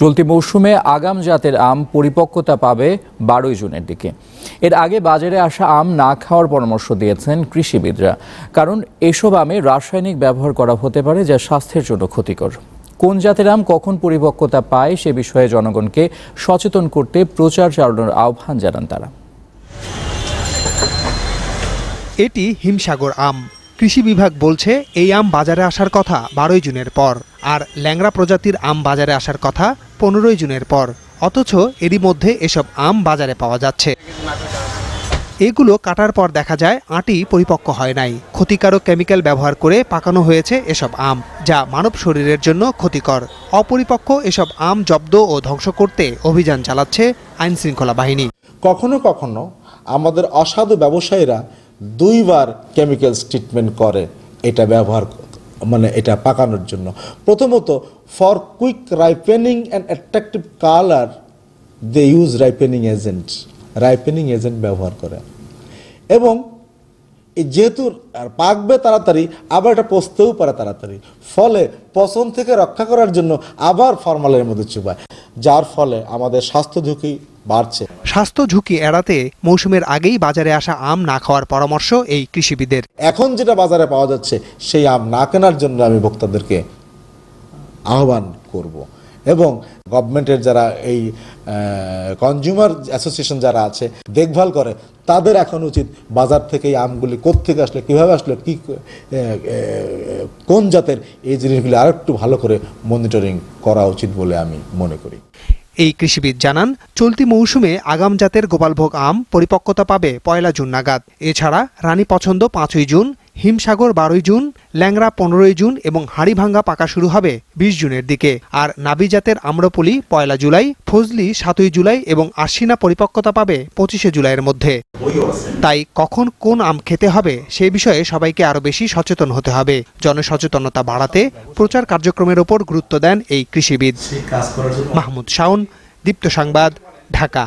চলতি মৌসুমে আগাম জাতের আম পরিপক্কতা পাবে বারোই জুনের দিকে এর আগে বাজারে আসা আম না খাওয়ার পরামর্শ দিয়েছেন কৃষিবিদরা কারণ এসব আমে রাসায়নিক ব্যবহার করা হতে পারে যা স্বাস্থ্যের জন্য ক্ষতিকর কোন জাতের আম কখন পরিপক্কতা পায় সে বিষয়ে জনগণকে সচেতন করতে প্রচার চালানোর আহ্বান জানান তারা এটি হিমসাগর আম কৃষি বিভাগ বলছে এই আম বাজারে আসার কথা বারোই জুনের পর আর ল্যাংরা প্রজাতির আম বাজারে আসার কথা পনেরোই জুনের পর অথচ এরই মধ্যে এসব আম বাজারে পাওয়া যাচ্ছে এগুলো কাটার পর দেখা যায় আটি পরিপক্ক হয় নাই ক্ষতিকারক কেমিক্যাল ব্যবহার করে পাকানো হয়েছে এসব আম যা মানব শরীরের জন্য ক্ষতিকর অপরিপক্ক এসব আম জব্দ ও ধ্বংস করতে অভিযান চালাচ্ছে আইনশৃঙ্খলা বাহিনী কখনো কখনো আমাদের অসাধু ব্যবসায়ীরা দুইবার কেমিক্যালস ট্রিটমেন্ট করে এটা ব্যবহার মানে এটা পাকানোর জন্য প্রথমত for quick ripening and attractive colour they use ripening agent ripening agent ব্যবহার করে এবং যেহেতু পাকবে তাড়াতাড়ি আবার এটা পচতেও পারে তাড়াতাড়ি ফলে পচন থেকে রক্ষা করার জন্য আবার ফরমালের মধ্যে চুবায় যার ফলে আমাদের স্বাস্থ্য ঝুঁকি বাড়ছে স্বাস্থ্য ঝুঁকি এড়াতে মৌসুমের আগেই বাজারে আসা আম না খাওয়ার পরামর্শ এই কৃষিবিদের এখন যেটা বাজারে পাওয়া যাচ্ছে সেই আম না কেনার জন্য আমি ভোক্তাদেরকে আহ্বান করব এবং গভর্নমেন্টের যারা এই কনজিউমার অ্যাসোসিয়েশন যারা আছে দেখভাল করে তাদের এখন উচিত বাজার থেকে এই আমগুলি কোত্থেকে আসলে কীভাবে আসলো কী কোন জাতের এই জিনিসগুলি আরেকটু ভালো করে মনিটরিং করা উচিত বলে আমি মনে করি এই কৃষিবিদ জানান চলতি মৌসুমে আগাম জাতের গোপালভোগ আম পরিপক্কতা পাবে পয়লা জুন নাগাদ এছাড়া রানী পছন্দ পাঁচই জুন হিমসাগর বারোই জুন ল্যাংরা পনেরোই জুন এবং হাড়িভাঙ্গা পাকা শুরু হবে বিশ জুনের দিকে আর নাবিজাতের আম্রপলি পয়লা জুলাই ফজলি সাতই জুলাই এবং আশ্বিনা পরিপক্কতা পাবে পঁচিশে জুলাইয়ের মধ্যে তাই কখন কোন আম খেতে হবে সে বিষয়ে সবাইকে আরও বেশি সচেতন হতে হবে জনসচেতনতা বাড়াতে প্রচার কার্যক্রমের ওপর গুরুত্ব দেন এই কৃষিবিদ মাহমুদ শাওন দীপ্ত সংবাদ ঢাকা